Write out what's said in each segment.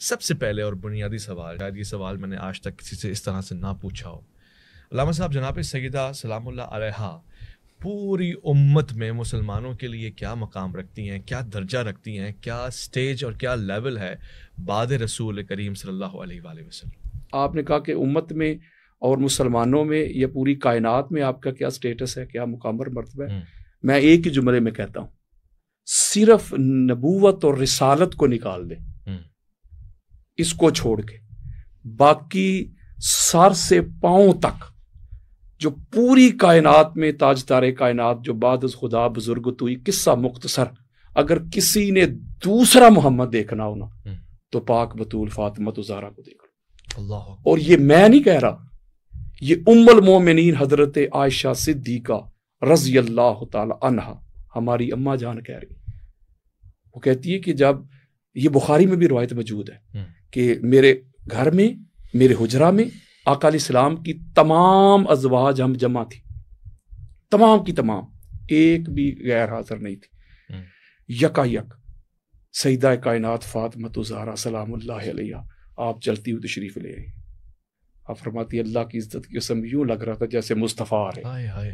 सबसे पहले और बुनियादी सवाल शायद ये सवाल मैंने आज तक किसी से इस तरह से ना पूछा हो लामा साहब जनाब सईदा सलाम अलहा पूरी उम्मत में मुसलमानों के लिए क्या मकाम रखती हैं क्या दर्जा रखती हैं क्या स्टेज और क्या लेवल है बाद रसूल करीम सल्ला अलैहि आपने कहा कि उम्मत में और मुसलमानों में या पूरी कायनात में आपका क्या स्टेटस है क्या मुकाम मरतबा है हम्म। मैं एक ही जुमरे में कहता हूँ सिर्फ नबूवत और रिसालत को निकाल दें इसको छोड़ के बाकी सर से पाओ तक जो पूरी कायनात में ताज तारे कायनात जो बाद खुदा बुजुर्ग तुई किस्सा मुख्तसर अगर किसी ने दूसरा मोहम्मद देखना होना हम्म। तो पाक बतूल फातमत तो उजारा को देख लो और ये मैं नहीं कह रहा ये उम्मल मोमिन हजरत आयशा का रजी अल्लाह तहा हमारी अम्मा जान कह रही वो कहती है कि जब ये बुखारी में भी रवायत मौजूद है कि मेरे घर में मेरे हुजरा में अकाल इस्लाम की तमाम अजवाज हम जमा थी तमाम की तमाम एक भी गैर हाजिर नहीं थी हम्म। यकायक सईदा कायनात फातमत तो उजारा सलाम आप चलती हुई तशरीफ ले आई आप फरमाती अल्लाह की इज्जत की कसम यूं लग रहा था जैसे मुस्तफ़ा रहे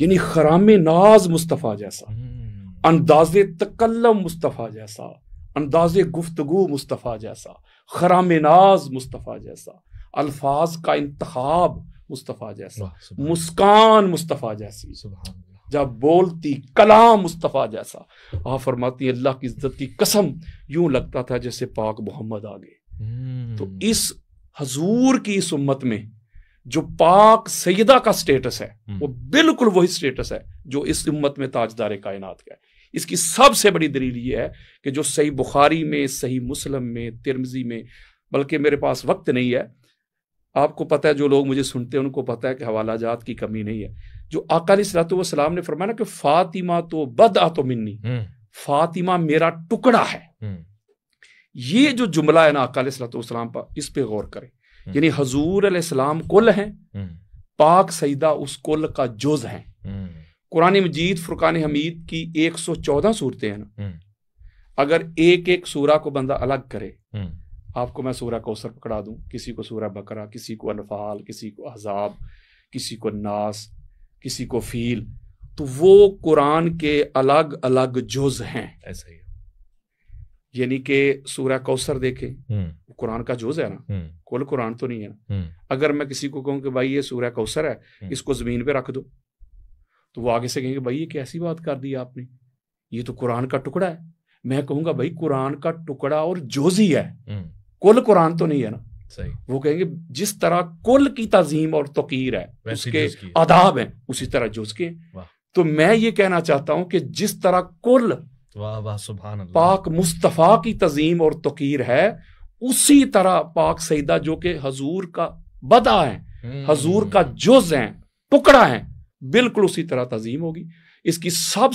यानी खराम नाज मुस्तफ़ा जैसा हम्म। अंदाज तकल्लम मुस्तफ़ा जैसा अंदाज गुफ्तगु मुस्तफ़ा जैसा खराम नाज मुस्तफ़ा जैसा अल्फाज का इंतखब मुस्तफ़ा जैसा मुस्कान मुस्तफ़ा जैसी जब बोलती कलाम मुस्तफ़ा जैसा आ फरमाती अल्लाह की इज्जत की कसम यूं लगता था जैसे पाक मोहम्मद आ गए हम्म। तो इस हजूर की इस उम्मत में जो पाक सैदा का स्टेटस है हम्म। वो बिल्कुल वही स्टेटस है जो इस उम्मत में ताजदार कायनात का है इसकी सबसे बड़ी दलील ये है कि जो सही बुखारी में सही मुस्लिम में तिरमजी में बल्कि मेरे पास वक्त नहीं है आपको पता है जो लोग मुझे सुनते हैं उनको पता है कि हवाला जात की कमी नहीं है जो अकाली सलाम ने फरमाया ना कि फातिमा तो बद आ तो मिन्नी हम्म। फातिमा मेरा टुकड़ा है हम्म। ये जो जुमला है ना अकाल सलाम पर इस पर गौर करें हम्म। यानी हजूर सलाम कुल हैं पाक सईदा उस कुल का जुज हैं कुरान मजीद फुरकान हमीद की 114 सूरतें हैं ना हम्म। अगर एक एक सूरा को बंदा अलग करे हम्म। आपको मैं सूरा कौसर पकड़ा दूं किसी को सूरा बकरा किसी को अनफाल किसी को अजाब किसी को नास किसी को फील तो वो कुरान के अलग अलग जुज हैं ऐसा ही यानी कि सूरा कौसर देखे हम्म। कुरान का जुज है ना कुल कुरान तो नहीं है ना अगर मैं किसी को कहूँ कि भाई ये सूरा कौसर है इसको जमीन पे रख दो तो वो आगे से कहेंगे भाई ये कैसी बात कर दी आपने ये तो कुरान का टुकड़ा है मैं कहूंगा भाई कुरान का टुकड़ा और जोजी है हम्म। कुल कुरान तो नहीं है ना सही वो कहेंगे जिस तरह कुल की तजीम और तकीर है उसके आदाब है उसी तरह जोज के तो मैं ये कहना चाहता हूं कि जिस तरह कुल वाह वाह पाक मुस्तफ़ा की तजीम और तकीर है उसी तरह पाक सईदा जो कि हजूर का बदा है हम्म। हजूर का जुज है टुकड़ा है बिल्कुल उसी तरह तजीम होगी इसकी सब